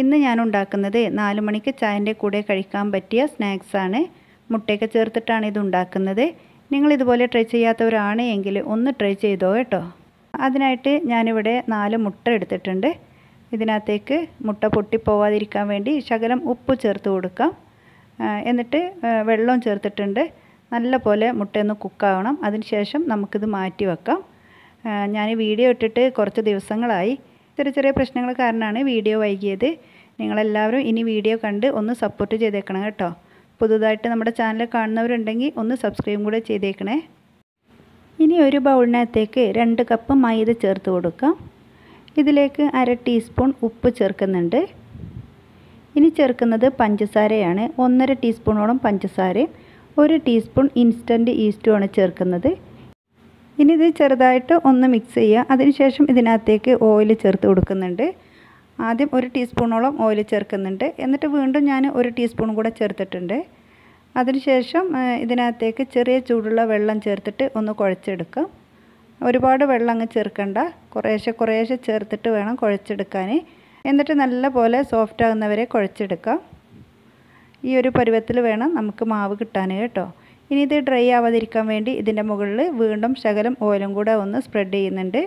ഇന്ന് ഞാൻ ഉണ്ടാക്കുന്നത് നാല് മണിക്ക് ചായൻ്റെ കൂടെ കഴിക്കാൻ പറ്റിയ സ്നാക്സാണ് മുട്ടയൊക്കെ ചേർത്തിട്ടാണ് ഇത് ഉണ്ടാക്കുന്നത് നിങ്ങൾ ഇതുപോലെ ട്രൈ ചെയ്യാത്തവരാണ് എങ്കിൽ ഒന്ന് ട്രൈ ചെയ്തോ കേട്ടോ അതിനായിട്ട് ഞാനിവിടെ നാല് മുട്ട എടുത്തിട്ടുണ്ട് ഇതിനകത്തേക്ക് മുട്ട പൊട്ടിപ്പോവാതിരിക്കാൻ വേണ്ടി ശകലം ഉപ്പ് ചേർത്ത് കൊടുക്കാം എന്നിട്ട് വെള്ളവും ചേർത്തിട്ടുണ്ട് നല്ല പോലെ മുട്ടയൊന്ന് കുക്കാവണം അതിനുശേഷം നമുക്കിത് മാറ്റി വെക്കാം ഞാൻ വീഡിയോ ഇട്ടിട്ട് കുറച്ച് ദിവസങ്ങളായി ചെറിയ ചെറിയ പ്രശ്നങ്ങൾ കാരണമാണ് വീഡിയോ വൈകിയത് നിങ്ങളെല്ലാവരും ഇനി വീഡിയോ കണ്ട് ഒന്ന് സപ്പോർട്ട് ചെയ്തേക്കണം കേട്ടോ പുതുതായിട്ട് നമ്മുടെ ചാനൽ കാണുന്നവരുണ്ടെങ്കിൽ ഒന്ന് സബ്സ്ക്രൈബും കൂടെ ചെയ്തേക്കണേ ഇനി ഒരു ബൗളിനകത്തേക്ക് രണ്ട് കപ്പ് മൈദ ചേർത്ത് കൊടുക്കാം ഇതിലേക്ക് അര ടീസ്പൂൺ ഉപ്പ് ചേർക്കുന്നുണ്ട് ഇനി ചേർക്കുന്നത് പഞ്ചസാരയാണ് ഒന്നര ടീസ്പൂണോളം പഞ്ചസാരയും ഒരു ടീസ്പൂൺ ഇൻസ്റ്റൻറ്റ് ഈസ്റ്റുമാണ് ചേർക്കുന്നത് ഇനി ഇത് ചെറുതായിട്ട് ഒന്ന് മിക്സ് ചെയ്യുക അതിനുശേഷം ഇതിനകത്തേക്ക് ഓയിൽ ചേർത്ത് കൊടുക്കുന്നുണ്ട് ആദ്യം ഒരു ടീസ്പൂണോളം ഓയിൽ ചേർക്കുന്നുണ്ട് എന്നിട്ട് വീണ്ടും ഞാൻ ഒരു ടീസ്പൂൺ കൂടെ ചേർത്തിട്ടുണ്ട് അതിനുശേഷം ഇതിനകത്തേക്ക് ചെറിയ ചൂടുള്ള വെള്ളം ചേർത്തിട്ട് ഒന്ന് കുഴച്ചെടുക്കും ഒരുപാട് വെള്ളം അങ്ങ് ചേർക്കണ്ട കുറേശ്ശെ കുറേശ്ശെ ചേർത്തിട്ട് വേണം കുഴച്ചെടുക്കാൻ എന്നിട്ട് നല്ല പോലെ സോഫ്റ്റ് ആകുന്നവരെ കുഴച്ചെടുക്കാം ഈ ഒരു പരുവത്തിൽ വേണം നമുക്ക് മാവ് കിട്ടാൻ കേട്ടോ ഇനി ഇത് ഡ്രൈ ആവാതിരിക്കാൻ വേണ്ടി ഇതിൻ്റെ മുകളിൽ വീണ്ടും ശകലം ഓയിലും കൂടെ ഒന്ന് സ്പ്രെഡ് ചെയ്യുന്നുണ്ട്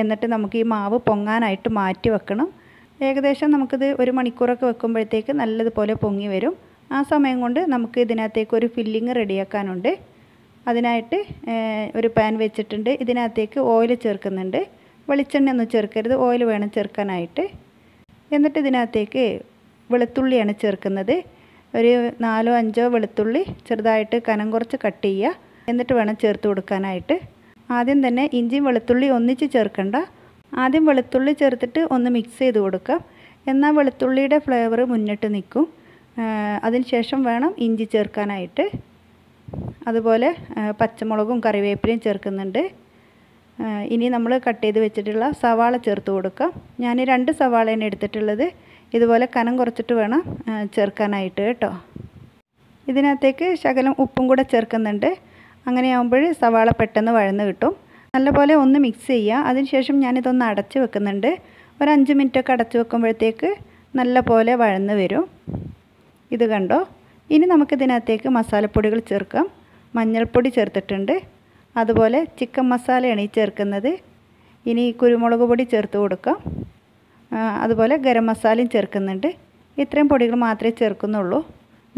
എന്നിട്ട് നമുക്ക് ഈ മാവ് പൊങ്ങാനായിട്ട് മാറ്റി വെക്കണം ഏകദേശം നമുക്കിത് ഒരു മണിക്കൂറൊക്കെ വെക്കുമ്പോഴത്തേക്ക് നല്ലതുപോലെ പൊങ്ങി വരും ആ സമയം കൊണ്ട് നമുക്ക് ഇതിനകത്തേക്ക് ഒരു ഫില്ലിങ് റെഡിയാക്കാനുണ്ട് അതിനായിട്ട് ഒരു പാൻ വെച്ചിട്ടുണ്ട് ഇതിനകത്തേക്ക് ഓയിൽ ചേർക്കുന്നുണ്ട് വെളിച്ചെണ്ണ ഒന്നും ചേർക്കരുത് ഓയിൽ വേണം ചേർക്കാനായിട്ട് എന്നിട്ട് ഇതിനകത്തേക്ക് വെളുത്തുള്ളിയാണ് ചേർക്കുന്നത് ഒരു നാലോ അഞ്ചോ വെളുത്തുള്ളി ചെറുതായിട്ട് കനം കുറച്ച് കട്ട് ചെയ്യുക എന്നിട്ട് വേണം ചേർത്ത് കൊടുക്കാനായിട്ട് ആദ്യം തന്നെ ഇഞ്ചിയും വെളുത്തുള്ളി ഒന്നിച്ച് ചേർക്കണ്ട ആദ്യം വെളുത്തുള്ളി ചേർത്തിട്ട് ഒന്ന് മിക്സ് ചെയ്ത് കൊടുക്കാം എന്നാൽ വെളുത്തുള്ളിയുടെ ഫ്ലേവർ മുന്നിട്ട് നിൽക്കും അതിനുശേഷം വേണം ഇഞ്ചി ചേർക്കാനായിട്ട് അതുപോലെ പച്ചമുളകും കറിവേപ്പിലയും ചേർക്കുന്നുണ്ട് ഇനി നമ്മൾ കട്ട് ചെയ്ത് വെച്ചിട്ടുള്ള സവാള ചേർത്ത് കൊടുക്കാം ഞാൻ രണ്ട് സവാളയാണ് എടുത്തിട്ടുള്ളത് ഇതുപോലെ കനം കുറച്ചിട്ട് വേണം ചേർക്കാനായിട്ട് കേട്ടോ ഇതിനകത്തേക്ക് ശകലം ഉപ്പും കൂടെ ചേർക്കുന്നുണ്ട് അങ്ങനെയാകുമ്പോൾ സവാള പെട്ടെന്ന് വഴന്ന് കിട്ടും നല്ലപോലെ ഒന്ന് മിക്സ് ചെയ്യുക അതിനുശേഷം ഞാനിതൊന്ന് അടച്ച് വെക്കുന്നുണ്ട് ഒരു അഞ്ച് മിനിറ്റൊക്കെ അടച്ച് വെക്കുമ്പോഴത്തേക്ക് നല്ലപോലെ വഴന്ന് വരും ഇത് കണ്ടോ ഇനി നമുക്കിതിനകത്തേക്ക് മസാലപ്പൊടികൾ ചേർക്കാം മഞ്ഞൾപ്പൊടി ചേർത്തിട്ടുണ്ട് അതുപോലെ ചിക്കൻ മസാലയാണ് ഈ ചേർക്കുന്നത് ഇനി കുരുമുളക് പൊടി ചേർത്ത് കൊടുക്കാം അതുപോലെ ഗരം മസാലയും ചേർക്കുന്നുണ്ട് ഇത്രയും പൊടികൾ മാത്രമേ ചേർക്കുന്നുള്ളൂ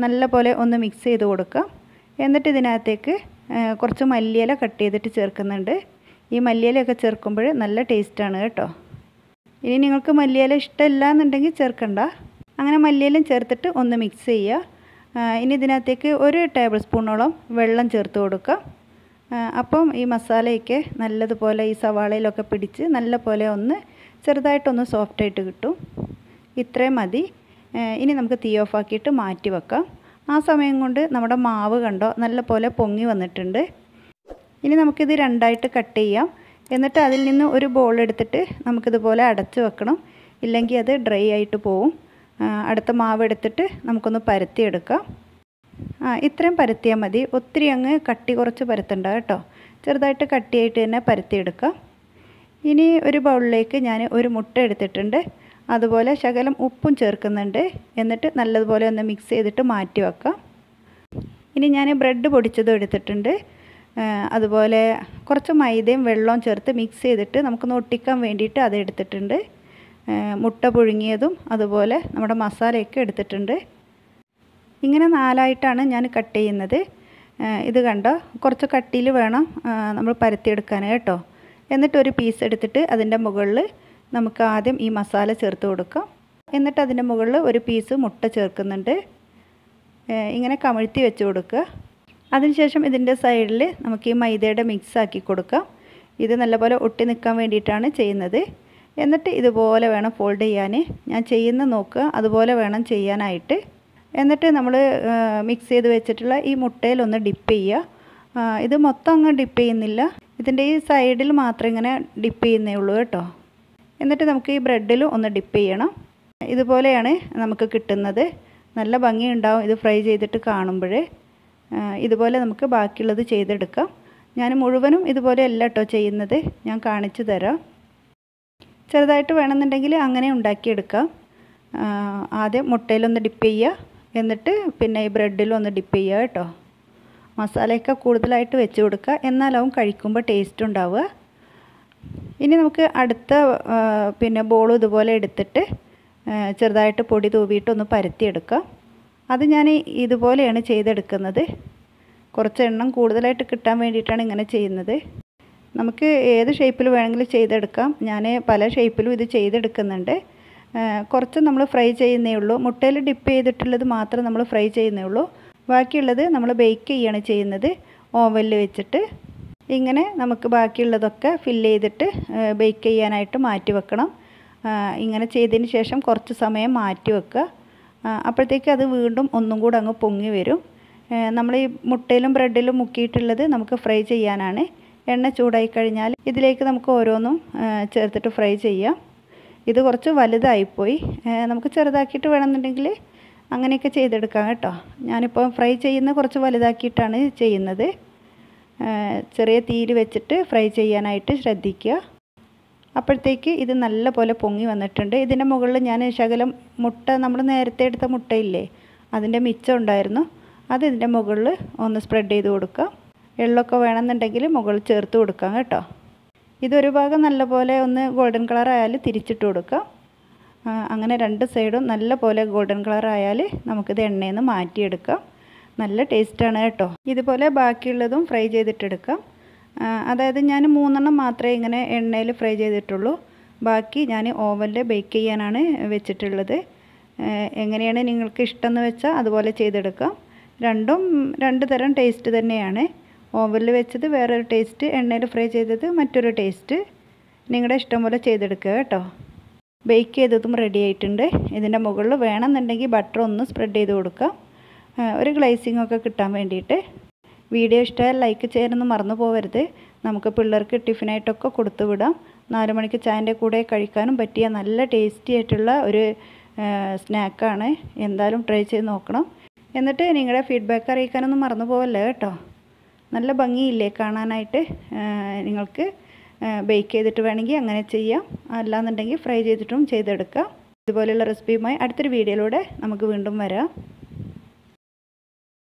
നല്ലപോലെ ഒന്ന് മിക്സ് ചെയ്ത് കൊടുക്കാം എന്നിട്ട് ഇതിനകത്തേക്ക് കുറച്ച് മല്ലിയില കട്ട് ചെയ്തിട്ട് ചേർക്കുന്നുണ്ട് ഈ മല്ലിയിലയൊക്കെ ചേർക്കുമ്പോൾ നല്ല ടേസ്റ്റാണ് കേട്ടോ ഇനി നിങ്ങൾക്ക് മല്ലിയില ഇഷ്ടമില്ല എന്നുണ്ടെങ്കിൽ ചേർക്കണ്ട അങ്ങനെ മല്ലിയിലും ചേർത്തിട്ട് ഒന്ന് മിക്സ് ചെയ്യുക ഇനി ഇതിനകത്തേക്ക് ഒരു ടേബിൾ സ്പൂണോളം വെള്ളം ചേർത്ത് കൊടുക്കുക അപ്പം ഈ മസാലയൊക്കെ നല്ലതുപോലെ ഈ സവാളയിലൊക്കെ പിടിച്ച് നല്ല പോലെ ഒന്ന് ചെറുതായിട്ടൊന്ന് സോഫ്റ്റായിട്ട് കിട്ടും ഇത്രയും മതി ഇനി നമുക്ക് തീ ഓഫാക്കിയിട്ട് മാറ്റി വെക്കാം ആ സമയം കൊണ്ട് നമ്മുടെ മാവ് കണ്ടോ നല്ലപോലെ പൊങ്ങി വന്നിട്ടുണ്ട് ഇനി നമുക്കിത് രണ്ടായിട്ട് കട്ട് ചെയ്യാം എന്നിട്ട് അതിൽ നിന്ന് ഒരു ബോൾ എടുത്തിട്ട് നമുക്കിതുപോലെ അടച്ചു വെക്കണം ഇല്ലെങ്കിൽ അത് ഡ്രൈ ആയിട്ട് പോവും അടുത്ത മാവ് എടുത്തിട്ട് നമുക്കൊന്ന് പരത്തിയെടുക്കാം ആ ഇത്രയും പരത്തിയാൽ മതി ഒത്തിരി അങ്ങ് കട്ടി കുറച്ച് പരത്തണ്ട കേട്ടോ ചെറുതായിട്ട് കട്ടിയായിട്ട് തന്നെ പരത്തിയെടുക്കാം ഇനി ഒരു ബൗളിലേക്ക് ഞാൻ ഒരു മുട്ട എടുത്തിട്ടുണ്ട് അതുപോലെ ശകലം ഉപ്പും ചേർക്കുന്നുണ്ട് എന്നിട്ട് നല്ലതുപോലെ ഒന്ന് മിക്സ് ചെയ്തിട്ട് മാറ്റി വെക്കാം ഇനി ഞാൻ ബ്രെഡ് പൊടിച്ചതും എടുത്തിട്ടുണ്ട് അതുപോലെ കുറച്ച് മൈദയും വെള്ളവും ചേർത്ത് മിക്സ് ചെയ്തിട്ട് നമുക്കൊന്ന് ഒട്ടിക്കാൻ വേണ്ടിയിട്ട് അത് എടുത്തിട്ടുണ്ട് മുട്ട പുഴുങ്ങിയതും അതുപോലെ നമ്മുടെ മസാലയൊക്കെ എടുത്തിട്ടുണ്ട് ഇങ്ങനെ നാലായിട്ടാണ് ഞാൻ കട്ട് ചെയ്യുന്നത് ഇത് കണ്ടോ കുറച്ച് കട്ടിയിൽ വേണം നമ്മൾ പരത്തിയെടുക്കാൻ കേട്ടോ എന്നിട്ടൊരു പീസ് എടുത്തിട്ട് അതിൻ്റെ മുകളിൽ നമുക്ക് ആദ്യം ഈ മസാല ചേർത്ത് കൊടുക്കാം എന്നിട്ട് അതിൻ്റെ മുകളിൽ ഒരു പീസ് മുട്ട ചേർക്കുന്നുണ്ട് ഇങ്ങനെ കമിഴ്ത്തി വെച്ച് കൊടുക്കുക അതിനുശേഷം ഇതിൻ്റെ സൈഡിൽ നമുക്ക് ഈ മൈദയുടെ മിക്സ് ആക്കി കൊടുക്കാം ഇത് നല്ലപോലെ ഒട്ടി നിൽക്കാൻ വേണ്ടിയിട്ടാണ് ചെയ്യുന്നത് എന്നിട്ട് ഇതുപോലെ വേണം ഫോൾഡ് ചെയ്യാൻ ഞാൻ ചെയ്യുന്ന നോക്കുക അതുപോലെ വേണം ചെയ്യാനായിട്ട് എന്നിട്ട് നമ്മൾ മിക്സ് ചെയ്ത് വെച്ചിട്ടുള്ള ഈ മുട്ടയിലൊന്ന് ഡിപ്പ് ചെയ്യുക ഇത് മൊത്തം അങ്ങ് ഡിപ്പ് ചെയ്യുന്നില്ല ഇതിൻ്റെ ഈ സൈഡിൽ മാത്രം ഇങ്ങനെ ഡിപ്പ് ചെയ്യുന്നേ ഉള്ളൂ കേട്ടോ എന്നിട്ട് നമുക്ക് ഈ ബ്രെഡിൽ ഒന്ന് ഡിപ്പ് ചെയ്യണം ഇതുപോലെയാണ് നമുക്ക് കിട്ടുന്നത് നല്ല ഭംഗിയുണ്ടാവും ഇത് ഫ്രൈ ചെയ്തിട്ട് കാണുമ്പോൾ ഇതുപോലെ നമുക്ക് ബാക്കിയുള്ളത് ചെയ്തെടുക്കാം ഞാൻ മുഴുവനും ഇതുപോലെ അല്ല കേട്ടോ ചെയ്യുന്നത് ഞാൻ കാണിച്ചു തരാം ചെറുതായിട്ട് വേണമെന്നുണ്ടെങ്കിൽ അങ്ങനെ ഉണ്ടാക്കിയെടുക്കാം ആദ്യം മുട്ടയിലൊന്ന് ഡിപ്പ് ചെയ്യുക എന്നിട്ട് പിന്നെ ഈ ഒന്ന് ഡിപ്പ് ചെയ്യുക കേട്ടോ മസാലയൊക്കെ കൂടുതലായിട്ട് വെച്ച് കൊടുക്കുക എന്നാലും കഴിക്കുമ്പോൾ ടേസ്റ്റ് ഉണ്ടാവുക ഇനി നമുക്ക് അടുത്ത പിന്നെ ബോൾ ഇതുപോലെ എടുത്തിട്ട് ചെറുതായിട്ട് പൊടി തൂവിയിട്ടൊന്ന് പരത്തിയെടുക്കുക അത് ഞാൻ ഇതുപോലെയാണ് ചെയ്തെടുക്കുന്നത് കുറച്ച് എണ്ണം കൂടുതലായിട്ട് കിട്ടാൻ വേണ്ടിയിട്ടാണ് ഇങ്ങനെ ചെയ്യുന്നത് നമുക്ക് ഏത് ഷേപ്പിൽ വേണമെങ്കിലും ചെയ്തെടുക്കാം ഞാൻ പല ഷേപ്പിലും ഇത് ചെയ്തെടുക്കുന്നുണ്ട് കുറച്ച് നമ്മൾ ഫ്രൈ ചെയ്യുന്നേ ഉള്ളൂ മുട്ടയിൽ ഡിപ്പ് ചെയ്തിട്ടുള്ളത് മാത്രം നമ്മൾ ഫ്രൈ ചെയ്യുന്നേ ഉള്ളൂ ബാക്കിയുള്ളത് നമ്മൾ ബേക്ക് ചെയ്യുകയാണ് ചെയ്യുന്നത് ഓവനിൽ വെച്ചിട്ട് ഇങ്ങനെ നമുക്ക് ബാക്കിയുള്ളതൊക്കെ ഫില്ല് ചെയ്തിട്ട് ബേക്ക് ചെയ്യാനായിട്ട് മാറ്റി വെക്കണം ഇങ്ങനെ ചെയ്തതിന് ശേഷം കുറച്ച് സമയം മാറ്റി വെക്കുക അപ്പോഴത്തേക്ക് അത് വീണ്ടും ഒന്നും കൂടെ അങ്ങ് പൊങ്ങി വരും നമ്മൾ ഈ മുട്ടയിലും ബ്രെഡിലും മുക്കിയിട്ടുള്ളത് നമുക്ക് ഫ്രൈ ചെയ്യാനാണ് എണ്ണ ചൂടായി കഴിഞ്ഞാൽ ഇതിലേക്ക് നമുക്ക് ഓരോന്നും ചേർത്തിട്ട് ഫ്രൈ ചെയ്യാം ഇത് കുറച്ച് വലുതായിപ്പോയി നമുക്ക് ചെറുതാക്കിയിട്ട് വേണമെന്നുണ്ടെങ്കിൽ അങ്ങനെയൊക്കെ ചെയ്തെടുക്കാം കേട്ടോ ഞാനിപ്പോൾ ഫ്രൈ ചെയ്യുന്ന കുറച്ച് വലുതാക്കിയിട്ടാണ് ചെയ്യുന്നത് ചെറിയ തീയിൽ വെച്ചിട്ട് ഫ്രൈ ചെയ്യാനായിട്ട് ശ്രദ്ധിക്കുക അപ്പോഴത്തേക്ക് ഇത് നല്ല പോലെ പൊങ്ങി വന്നിട്ടുണ്ട് ഇതിൻ്റെ മുകളിൽ ഞാൻ ശകലം മുട്ട നമ്മൾ നേരത്തെ എടുത്ത മുട്ടയില്ലേ അതിൻ്റെ മിച്ചം ഉണ്ടായിരുന്നു അത് ഇതിൻ്റെ മുകളിൽ ഒന്ന് സ്പ്രെഡ് ചെയ്ത് കൊടുക്കാം എള്ളൊക്കെ വേണമെന്നുണ്ടെങ്കിൽ മുകളിൽ ചേർത്ത് കൊടുക്കാം കേട്ടോ ഇതൊരു ഭാഗം നല്ലപോലെ ഒന്ന് ഗോൾഡൻ കളർ ആയാൽ തിരിച്ചിട്ട് കൊടുക്കാം അങ്ങനെ രണ്ട് സൈഡും നല്ല പോലെ ഗോൾഡൻ കളർ ആയാൽ നമുക്കിത് എണ്ണയിൽ നിന്ന് മാറ്റിയെടുക്കാം നല്ല ടേസ്റ്റാണ് കേട്ടോ ഇതുപോലെ ബാക്കിയുള്ളതും ഫ്രൈ ചെയ്തിട്ടെടുക്കാം അതായത് ഞാൻ മൂന്നെണ്ണം മാത്രമേ ഇങ്ങനെ എണ്ണയിൽ ഫ്രൈ ചെയ്തിട്ടുള്ളൂ ബാക്കി ഞാൻ ഓവനിൽ ബേക്ക് ചെയ്യാനാണ് വെച്ചിട്ടുള്ളത് എങ്ങനെയാണ് നിങ്ങൾക്ക് ഇഷ്ടമെന്ന് വെച്ചാൽ അതുപോലെ ചെയ്തെടുക്കാം രണ്ടും രണ്ട് തരം ടേസ്റ്റ് തന്നെയാണ് ഓവനിൽ വെച്ചത് വേറൊരു ടേസ്റ്റ് എണ്ണയിൽ ഫ്രൈ ചെയ്തത് മറ്റൊരു ടേസ്റ്റ് നിങ്ങളുടെ ഇഷ്ടം പോലെ ചെയ്തെടുക്കുക കേട്ടോ ബേക്ക് ചെയ്തതും റെഡി ആയിട്ടുണ്ട് ഇതിൻ്റെ മുകളിൽ വേണമെന്നുണ്ടെങ്കിൽ ബട്ടർ ഒന്ന് സ്പ്രെഡ് ചെയ്ത് കൊടുക്കാം ഒരു ഗ്ലേസിംഗ് ഒക്കെ കിട്ടാൻ വേണ്ടിയിട്ട് വീഡിയോ ഇഷ്ടമായാൽ ലൈക്ക് ചെയ്യാനൊന്നും മറന്നു പോകരുത് നമുക്ക് പിള്ളേർക്ക് ടിഫിനായിട്ടൊക്കെ കൊടുത്തു വിടാം നാലുമണിക്ക് ചായൻ്റെ കൂടെ കഴിക്കാനും പറ്റിയ നല്ല ടേസ്റ്റി ആയിട്ടുള്ള ഒരു സ്നാക്കാണ് എന്തായാലും ട്രൈ ചെയ്ത് നോക്കണം എന്നിട്ട് നിങ്ങളുടെ ഫീഡ്ബാക്ക് അറിയിക്കാനൊന്നും മറന്നു പോവല്ലേ കേട്ടോ നല്ല ഭംഗിയില്ലേ കാണാനായിട്ട് നിങ്ങൾക്ക് ബേക്ക് ചെയ്തിട്ട് വേണമെങ്കിൽ അങ്ങനെ ചെയ്യാം അല്ലാന്നുണ്ടെങ്കിൽ ഫ്രൈ ചെയ്തിട്ടും ചെയ്തെടുക്കാം ഇതുപോലെയുള്ള റെസിപ്പിയുമായി അടുത്തൊരു വീഡിയോയിലൂടെ നമുക്ക് വീണ്ടും വരാം